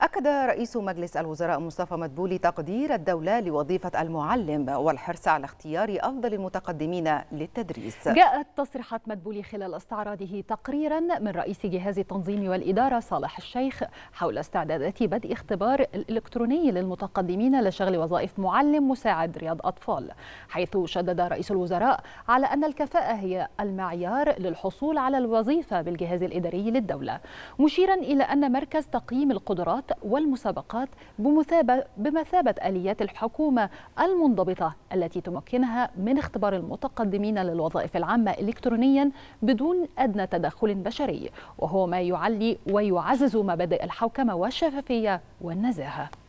أكد رئيس مجلس الوزراء مصطفى مدبولي تقدير الدولة لوظيفة المعلم والحرص على اختيار أفضل المتقدمين للتدريس جاءت تصريحات مدبولي خلال استعراضه تقريرا من رئيس جهاز التنظيم والإدارة صالح الشيخ حول استعدادات بدء اختبار الإلكتروني للمتقدمين لشغل وظائف معلم مساعد رياض أطفال حيث شدد رئيس الوزراء على أن الكفاءة هي المعيار للحصول على الوظيفة بالجهاز الإداري للدولة مشيرا إلى أن مركز تقييم القدرات والمسابقات بمثابة آليات الحكومة المنضبطة التي تمكنها من اختبار المتقدمين للوظائف العامة إلكترونيا بدون أدنى تدخل بشري وهو ما يعلي ويعزز مبادئ الحوكمة والشفافية والنزاهة